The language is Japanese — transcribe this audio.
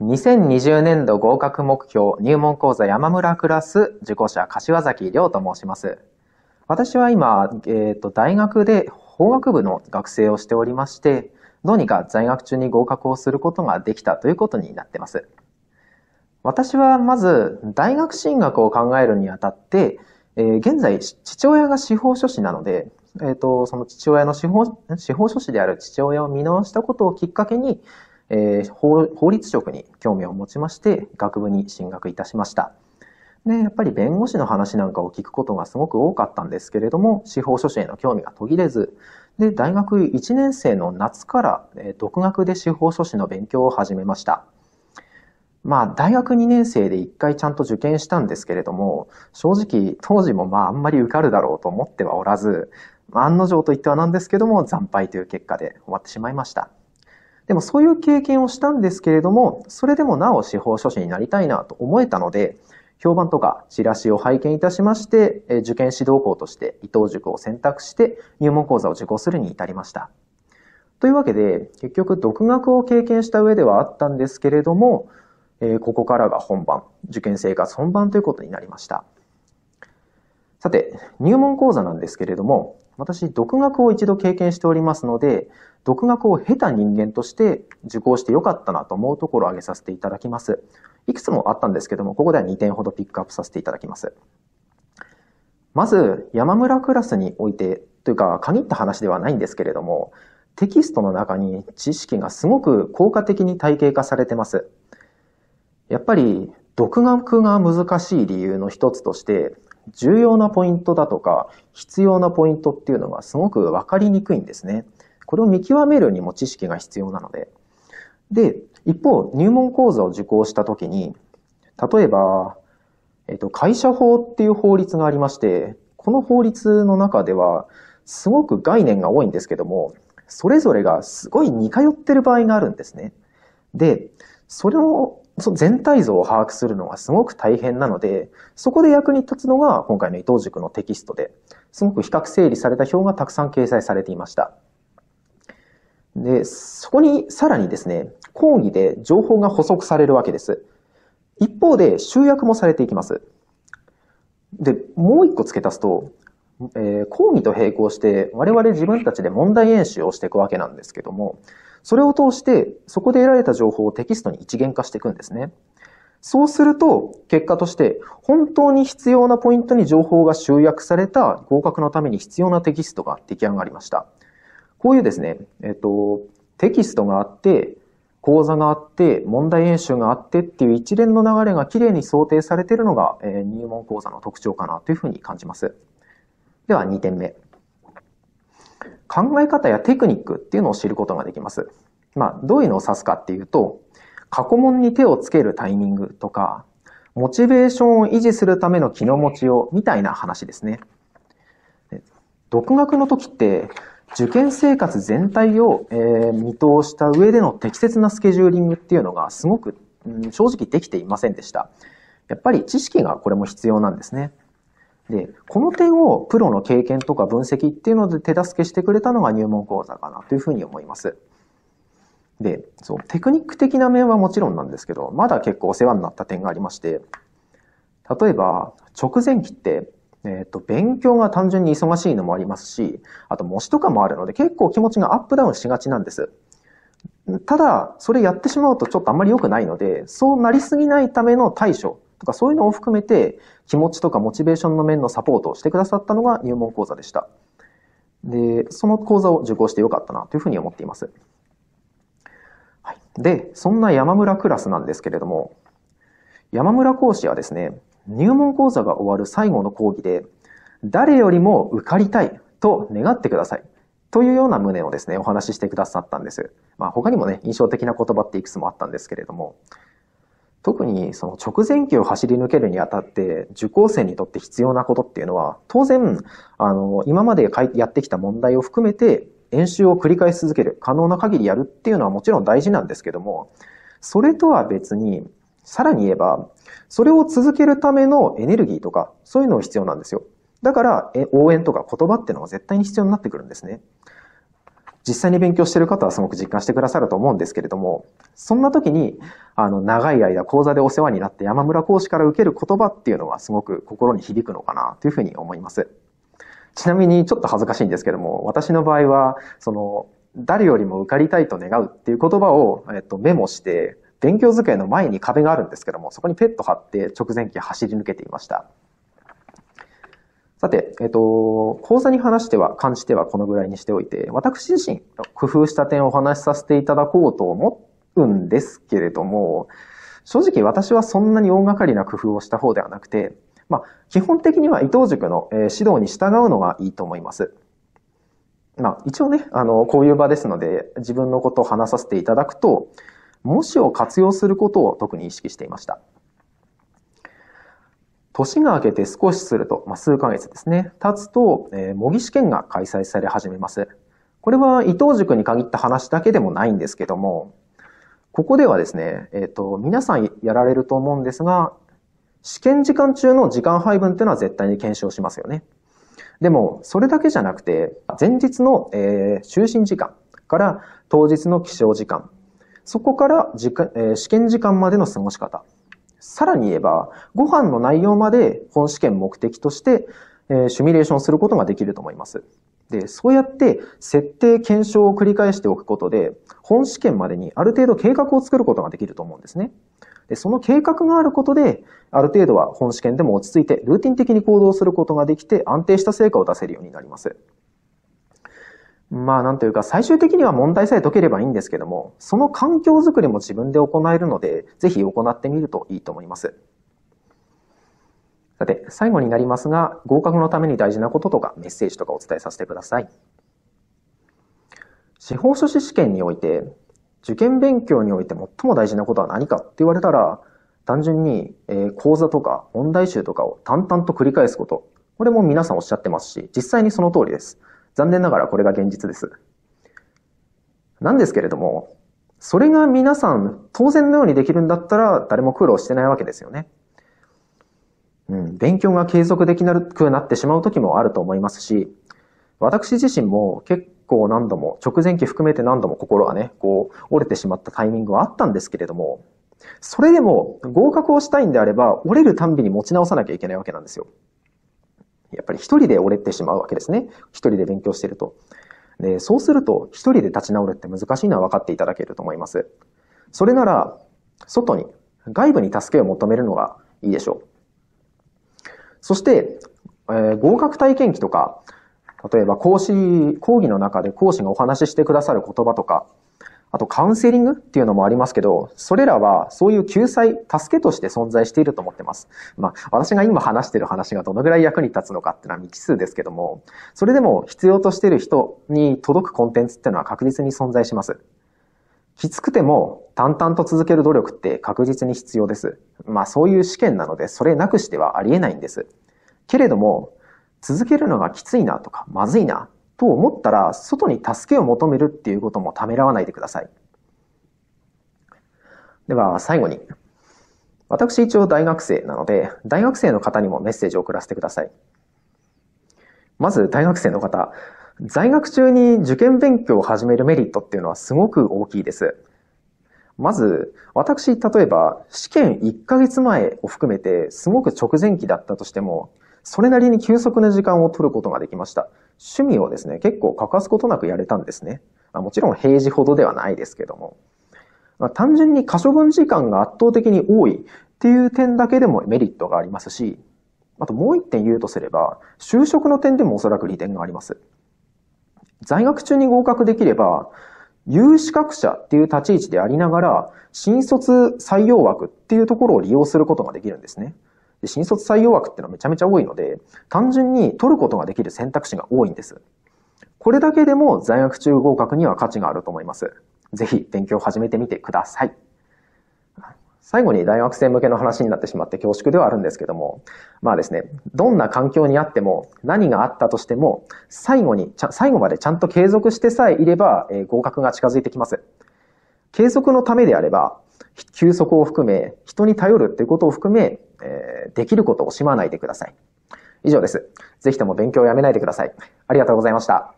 2020年度合格目標入門講座山村クラス受講者柏崎亮と申します。私は今、えっ、ー、と、大学で法学部の学生をしておりまして、どうにか在学中に合格をすることができたということになってます。私はまず、大学進学を考えるにあたって、えー、現在、父親が司法書士なので、えっ、ー、と、その父親の司法、司法書士である父親を見直したことをきっかけに、えー、法律職に興味を持ちまして、学部に進学いたしました。で、やっぱり弁護士の話なんかを聞くことがすごく多かったんですけれども、司法書士への興味が途切れず、で、大学1年生の夏から、えー、独学で司法書士の勉強を始めました。まあ、大学2年生で1回ちゃんと受験したんですけれども、正直当時もまああんまり受かるだろうと思ってはおらず、案の定といってはなんですけども、惨敗という結果で終わってしまいました。でもそういう経験をしたんですけれども、それでもなお司法書士になりたいなと思えたので、評判とかチラシを拝見いたしまして、受験指導校として伊藤塾を選択して入門講座を受講するに至りました。というわけで、結局独学を経験した上ではあったんですけれども、えここからが本番、受験生活本番ということになりました。さて、入門講座なんですけれども、私、独学を一度経験しておりますので、独学を経た人間として受講してよかったなと思うところを挙げさせていただきます。いくつもあったんですけども、ここでは2点ほどピックアップさせていただきます。まず、山村クラスにおいて、というか、限った話ではないんですけれども、テキストの中に知識がすごく効果的に体系化されてます。やっぱり、独学が難しい理由の一つとして、重要なポイントだとか必要なポイントっていうのがすごく分かりにくいんですね。これを見極めるにも知識が必要なので。で、一方、入門講座を受講した時に、例えば、えっと、会社法っていう法律がありまして、この法律の中では、すごく概念が多いんですけども、それぞれがすごい似通ってる場合があるんですね。で、それをその全体像を把握するのはすごく大変なので、そこで役に立つのが今回の伊藤塾のテキストで、すごく比較整理された表がたくさん掲載されていました。で、そこにさらにですね、講義で情報が補足されるわけです。一方で集約もされていきます。で、もう一個付け足すと、えー、講義と並行して我々自分たちで問題演習をしていくわけなんですけども、それを通して、そこで得られた情報をテキストに一元化していくんですね。そうすると、結果として、本当に必要なポイントに情報が集約された合格のために必要なテキストが出来上がりました。こういうですね、えっと、テキストがあって、講座があって、問題演習があってっていう一連の流れがきれいに想定されているのが、えー、入門講座の特徴かなというふうに感じます。では2点目。考え方やテクニックっていうのを知ることができます。まあ、どういうのを指すかっていうと、過去問に手をつけるタイミングとか、モチベーションを維持するための気の持ちをみたいな話ですね。独学の時って、受験生活全体を、えー、見通した上での適切なスケジューリングっていうのがすごく、うん、正直できていませんでした。やっぱり知識がこれも必要なんですね。で、この点をプロの経験とか分析っていうので手助けしてくれたのが入門講座かなというふうに思います。で、そう、テクニック的な面はもちろんなんですけど、まだ結構お世話になった点がありまして、例えば、直前期って、えっ、ー、と、勉強が単純に忙しいのもありますし、あと模試とかもあるので結構気持ちがアップダウンしがちなんです。ただ、それやってしまうとちょっとあんまり良くないので、そうなりすぎないための対処とかそういうのを含めて気持ちとかモチベーションの面のサポートをしてくださったのが入門講座でした。で、その講座を受講してよかったなというふうに思っています。はい、で、そんな山村クラスなんですけれども、山村講師はですね、入門講座が終わる最後の講義で、誰よりも受かりたいと願ってください。というような旨をですね、お話ししてくださったんです。まあ他にもね、印象的な言葉っていくつもあったんですけれども、特にその直前期を走り抜けるにあたって受講生にとって必要なことっていうのは当然あの今までやってきた問題を含めて演習を繰り返し続ける可能な限りやるっていうのはもちろん大事なんですけどもそれとは別にさらに言えばそれを続けるためのエネルギーとかそういうのが必要なんですよだから応援とか言葉っていうのが絶対に必要になってくるんですね実際に勉強してる方はすごく実感してくださると思うんですけれどもそんな時にあの、長い間講座でお世話になって山村講師から受ける言葉っていうのはすごく心に響くのかなというふうに思います。ちなみにちょっと恥ずかしいんですけども、私の場合は、その、誰よりも受かりたいと願うっていう言葉を、えっと、メモして、勉強机の前に壁があるんですけども、そこにペット貼って直前期走り抜けていました。さて、えっと、講座に話しては、感じてはこのぐらいにしておいて、私自身工夫した点をお話しさせていただこうと思うんですけれども、正直私はそんなに大掛かりな工夫をした方ではなくて、まあ、基本的には伊藤塾の指導に従うのがいいと思います。まあ、一応ね、あの、こういう場ですので、自分のことを話させていただくと、模試を活用することを特に意識していました。年が明けて少しすると、まあ、数ヶ月ですね、経つと、えー、模擬試験が開催され始めます。これは伊藤塾に限った話だけでもないんですけども、ここではですね、えっ、ー、と、皆さんやられると思うんですが、試験時間中の時間配分っていうのは絶対に検証しますよね。でも、それだけじゃなくて、前日の、えー、就寝時間から当日の起床時間、そこから時間、えー、試験時間までの過ごし方、さらに言えば、ご飯の内容まで本試験目的として、えー、シミュレーションすることができると思います。で、そうやって設定検証を繰り返しておくことで、本試験までにある程度計画を作ることができると思うんですね。で、その計画があることで、ある程度は本試験でも落ち着いてルーティン的に行動することができて安定した成果を出せるようになります。まあなんというか最終的には問題さえ解ければいいんですけども、その環境づくりも自分で行えるので、ぜひ行ってみるといいと思います。さて、最後になりますが、合格のために大事なこととかメッセージとかお伝えさせてください。司法書士試験において、受験勉強において最も大事なことは何かって言われたら、単純に、え講座とか問題集とかを淡々と繰り返すこと。これも皆さんおっしゃってますし、実際にその通りです。残念ながらこれが現実です。なんですけれども、それが皆さん当然のようにできるんだったら誰も苦労してないわけですよね。うん、勉強が継続できなくなってしまう時もあると思いますし、私自身も結構何度も、直前期含めて何度も心がね、こう、折れてしまったタイミングはあったんですけれども、それでも合格をしたいんであれば、折れるたんびに持ち直さなきゃいけないわけなんですよ。やっぱり一人で折れてしまうわけですね。一人で勉強してると。で、そうすると、一人で立ち直るって難しいのは分かっていただけると思います。それなら、外に、外部に助けを求めるのがいいでしょう。そして、えー、合格体験記とか、例えば講師、講義の中で講師がお話ししてくださる言葉とか、あとカウンセリングっていうのもありますけど、それらはそういう救済、助けとして存在していると思ってます。まあ、私が今話してる話がどのぐらい役に立つのかっていうのは未知数ですけども、それでも必要としてる人に届くコンテンツっていうのは確実に存在します。きつくても淡々と続ける努力って確実に必要です。まあそういう試験なのでそれなくしてはありえないんです。けれども、続けるのがきついなとかまずいなと思ったら外に助けを求めるっていうこともためらわないでください。では最後に、私一応大学生なので大学生の方にもメッセージを送らせてください。まず大学生の方、在学中に受験勉強を始めるメリットっていうのはすごく大きいです。まず、私、例えば、試験1ヶ月前を含めて、すごく直前期だったとしても、それなりに休息の時間を取ることができました。趣味をですね、結構欠かすことなくやれたんですね。まあ、もちろん平時ほどではないですけども。まあ、単純に可処分時間が圧倒的に多いっていう点だけでもメリットがありますし、あともう一点言うとすれば、就職の点でもおそらく利点があります。在学中に合格できれば、有資格者っていう立ち位置でありながら、新卒採用枠っていうところを利用することができるんですね。で新卒採用枠ってのはめちゃめちゃ多いので、単純に取ることができる選択肢が多いんです。これだけでも在学中合格には価値があると思います。ぜひ勉強を始めてみてください。最後に大学生向けの話になってしまって恐縮ではあるんですけども、まあですね、どんな環境にあっても、何があったとしても、最後に、最後までちゃんと継続してさえいれば、えー、合格が近づいてきます。継続のためであれば、休息を含め、人に頼るっていうことを含め、えー、できることを惜しまないでください。以上です。ぜひとも勉強をやめないでください。ありがとうございました。